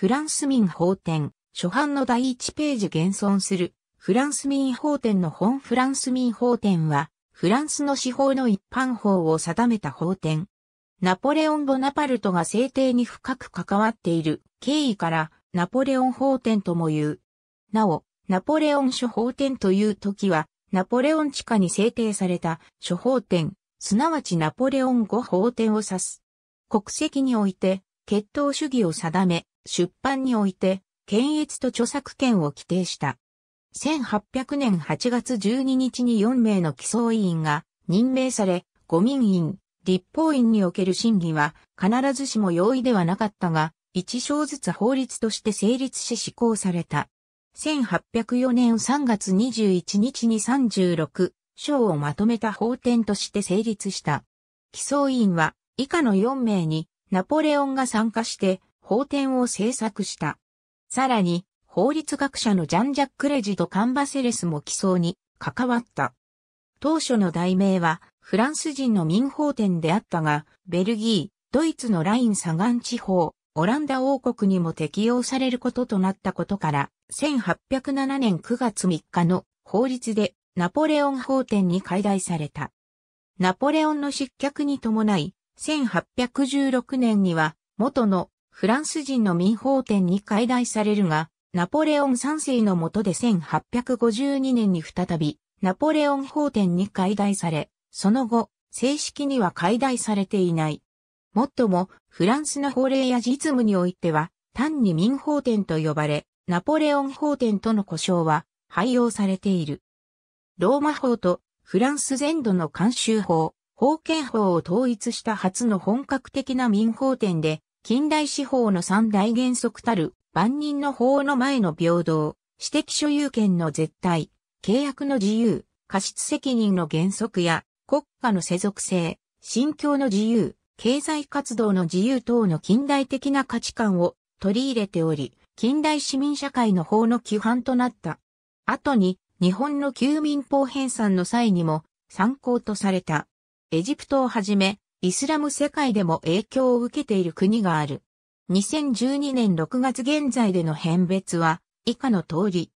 フランス民法典、初版の第1ページ現存する、フランス民法典の本フランス民法典は、フランスの司法の一般法を定めた法典。ナポレオン・ボナパルトが制定に深く関わっている経緯からナポレオン法典とも言う。なお、ナポレオン諸法典という時は、ナポレオン地下に制定された諸法典、すなわちナポレオン語法典を指す。国籍において、血統主義を定め、出版において、検閲と著作権を規定した。1800年8月12日に4名の起草委員が任命され、五民院、立法院における審議は必ずしも容易ではなかったが、一章ずつ法律として成立し施行された。1804年3月21日に36章をまとめた法典として成立した。起草委員は以下の4名にナポレオンが参加して法典を制作した。さらに、法律学者のジャン・ジャック・レジとカンバセレスも起草に関わった。当初の題名はフランス人の民法典であったが、ベルギー、ドイツのライン左岸地方、オランダ王国にも適用されることとなったことから、1807年9月3日の法律でナポレオン法典に改題された。ナポレオンの失脚に伴い、1816年には、元のフランス人の民法典に解体されるが、ナポレオン三世の下で1852年に再び、ナポレオン法典に解体され、その後、正式には解体されていない。もっとも、フランスの法令や実務においては、単に民法典と呼ばれ、ナポレオン法典との呼称は廃用されている。ローマ法とフランス全土の慣習法、封建法を統一した初の本格的な民法典で、近代司法の三大原則たる、万人の法の前の平等、私的所有権の絶対、契約の自由、過失責任の原則や、国家の世俗性、信教の自由、経済活動の自由等の近代的な価値観を取り入れており、近代市民社会の法の規範となった。後に、日本の旧民法編纂の際にも参考とされた。エジプトをはじめ、イスラム世界でも影響を受けている国がある。2012年6月現在での変別は、以下の通り。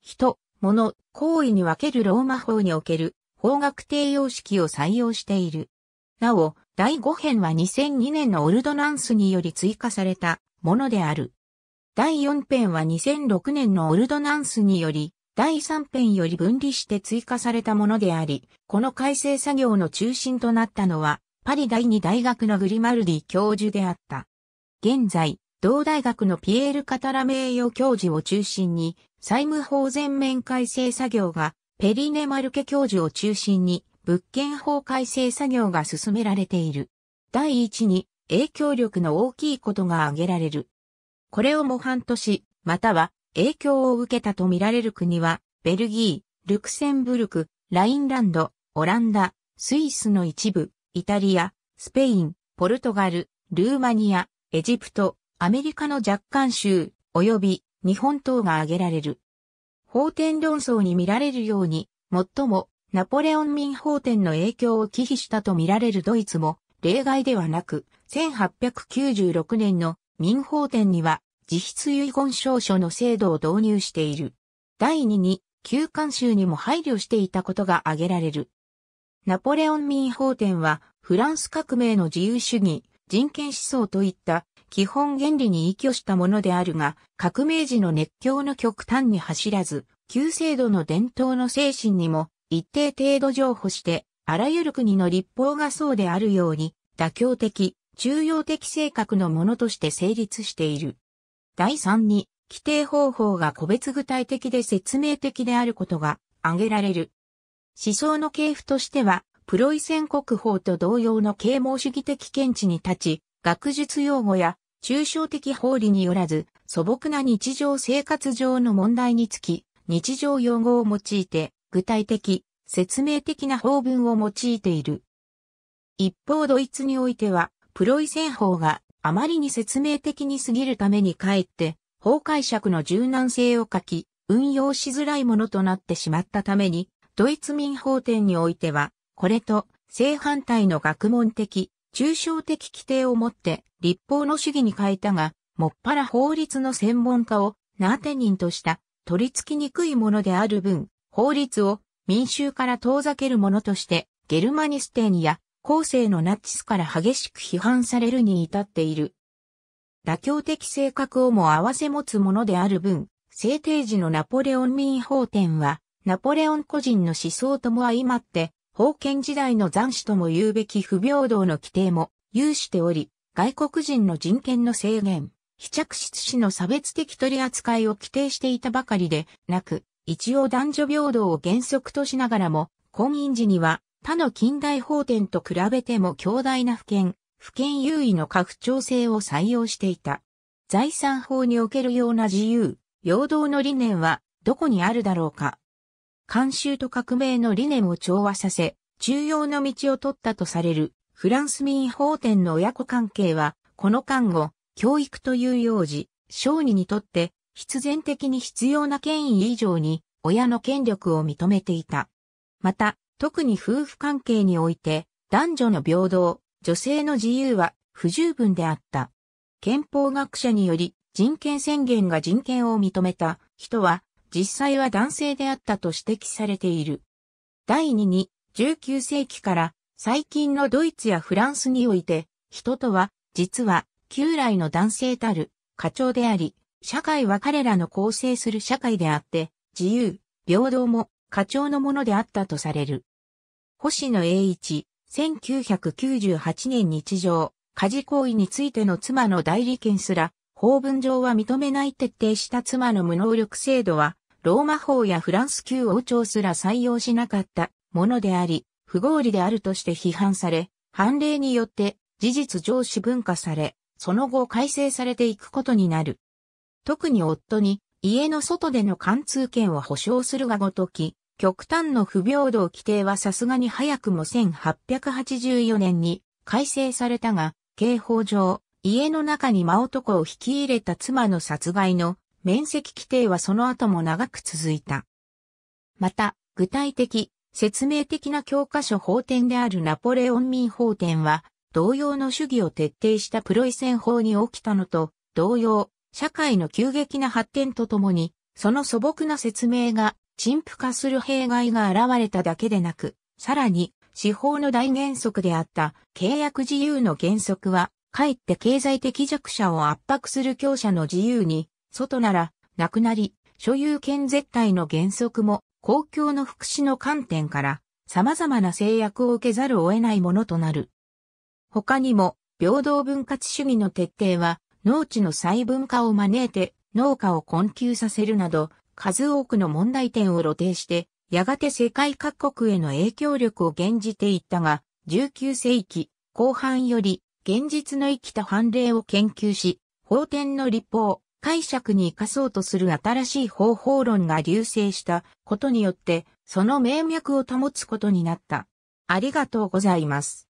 人、物、行為に分けるローマ法における法学定様式を採用している。なお、第5編は2002年のオルドナンスにより追加されたものである。第4編は2006年のオルドナンスにより第3編より分離して追加されたものであり、この改正作業の中心となったのは、パリ第2大学のグリマルディ教授であった。現在、同大学のピエール・カタラ名誉教授を中心に、債務法全面改正作業が、ペリネ・マルケ教授を中心に、物件法改正作業が進められている。第一に、影響力の大きいことが挙げられる。これを模範とし、または影響を受けたとみられる国は、ベルギー、ルクセンブルク、ラインランド、オランダ、スイスの一部、イタリア、スペイン、ポルトガル、ルーマニア、エジプト、アメリカの若干州、及び日本等が挙げられる。法典論争に見られるように、最もナポレオン民法典の影響を忌避したと見られるドイツも例外ではなく、1896年の民法典には自筆遺言証書の制度を導入している。第2に、旧慣習にも配慮していたことが挙げられる。ナポレオン民法典は、フランス革命の自由主義、人権思想といった基本原理に依拠したものであるが、革命時の熱狂の極端に走らず、旧制度の伝統の精神にも一定程度譲歩して、あらゆる国の立法がそうであるように、妥協的、中庸的性格のものとして成立している。第3に、規定方法が個別具体的で説明的であることが挙げられる。思想の系譜としては、プロイセン国法と同様の啓蒙主義的見地に立ち、学術用語や抽象的法理によらず、素朴な日常生活上の問題につき、日常用語を用いて、具体的、説明的な法文を用いている。一方ドイツにおいては、プロイセン法があまりに説明的に過ぎるためにかえって、法解釈の柔軟性を欠き、運用しづらいものとなってしまったために、ドイツ民法典においては、これと正反対の学問的、抽象的規定をもって立法の主義に変えたが、もっぱら法律の専門家をナーテニンとした取り付きにくいものである分、法律を民衆から遠ざけるものとして、ゲルマニステンや後世のナチスから激しく批判されるに至っている。妥協的性格をも合わせ持つものである分、制定時のナポレオン民法典は、ナポレオン個人の思想とも相まって、封建時代の残死とも言うべき不平等の規定も有しており、外国人の人権の制限、非着出死の差別的取り扱いを規定していたばかりでなく、一応男女平等を原則としながらも、婚姻時には他の近代法典と比べても強大な府権、府権優位の拡張性を採用していた。財産法におけるような自由、平等の理念はどこにあるだろうか。慣習と革命の理念を調和させ、重要の道を取ったとされるフランス民法典の親子関係は、この間後、教育という幼児、小児にとって必然的に必要な権威以上に親の権力を認めていた。また、特に夫婦関係において、男女の平等、女性の自由は不十分であった。憲法学者により、人権宣言が人権を認めた人は、実際は男性であったと指摘されている。第2に、19世紀から最近のドイツやフランスにおいて、人とは、実は、旧来の男性たる、課長であり、社会は彼らの構成する社会であって、自由、平等も課長のものであったとされる。星野栄一、1998年日常、家事行為についての妻の代理権すら、法文上は認めない徹底した妻の無能力制度は、ローマ法やフランス旧王朝すら採用しなかったものであり、不合理であるとして批判され、判例によって事実上私文化され、その後改正されていくことになる。特に夫に家の外での貫通権を保障するがごとき、極端の不平等規定はさすがに早くも1884年に改正されたが、刑法上、家の中に真男を引き入れた妻の殺害の面積規定はその後も長く続いた。また、具体的、説明的な教科書法典であるナポレオン民法典は、同様の主義を徹底したプロイセン法に起きたのと、同様、社会の急激な発展とともに、その素朴な説明が陳腐化する弊害が現れただけでなく、さらに、司法の大原則であった契約自由の原則は、かえって経済的弱者を圧迫する強者の自由に、外なら、なくなり、所有権絶対の原則も、公共の福祉の観点から、様々な制約を受けざるを得ないものとなる。他にも、平等分割主義の徹底は、農地の細分化を招いて農家を困窮させるなど、数多くの問題点を露呈して、やがて世界各国への影響力を減じていったが、19世紀後半より現実の生きた判例を研究し、法典の立法、解釈に生かそうとする新しい方法論が流星したことによって、その名脈を保つことになった。ありがとうございます。